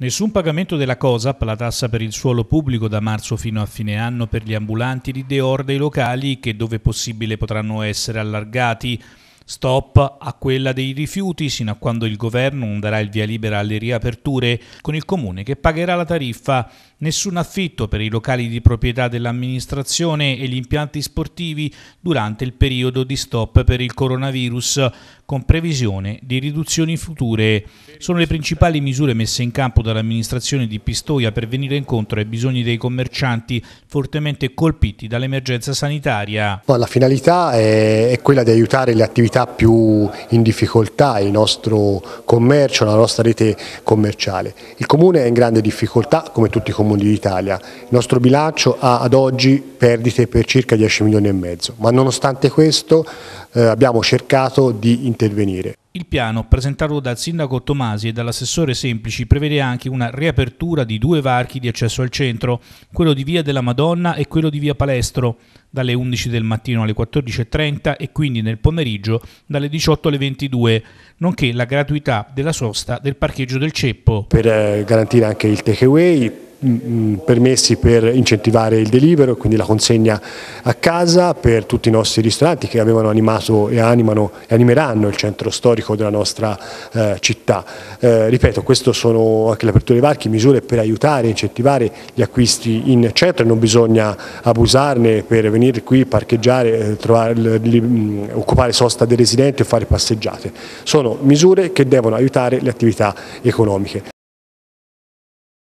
Nessun pagamento della COSAP, la tassa per il suolo pubblico da marzo fino a fine anno per gli ambulanti di deor dei locali che dove possibile potranno essere allargati. Stop a quella dei rifiuti sino a quando il governo non darà il via libera alle riaperture con il comune che pagherà la tariffa. Nessun affitto per i locali di proprietà dell'amministrazione e gli impianti sportivi durante il periodo di stop per il coronavirus con previsione di riduzioni future. Sono le principali misure messe in campo dall'amministrazione di Pistoia per venire incontro ai bisogni dei commercianti fortemente colpiti dall'emergenza sanitaria. La finalità è quella di aiutare le attività città più in difficoltà, il nostro commercio, la nostra rete commerciale. Il Comune è in grande difficoltà come tutti i comuni d'Italia, il nostro bilancio ha ad oggi perdite per circa 10 milioni e mezzo, ma nonostante questo eh, abbiamo cercato di intervenire. Il piano, presentato dal sindaco Tomasi e dall'assessore Semplici, prevede anche una riapertura di due varchi di accesso al centro, quello di Via della Madonna e quello di Via Palestro, dalle 11 del mattino alle 14.30 e quindi nel pomeriggio dalle 18 alle 22, nonché la gratuità della sosta del parcheggio del Ceppo. Per eh, garantire anche il takeaway Mm, mm, permessi per incentivare il delibero, quindi la consegna a casa per tutti i nostri ristoranti che avevano animato e, animano, e animeranno il centro storico della nostra eh, città. Eh, ripeto, queste sono anche le aperture dei varchi, misure per aiutare e incentivare gli acquisti in centro, non bisogna abusarne per venire qui, parcheggiare, eh, trovare, mm, occupare sosta dei residenti o fare passeggiate. Sono misure che devono aiutare le attività economiche.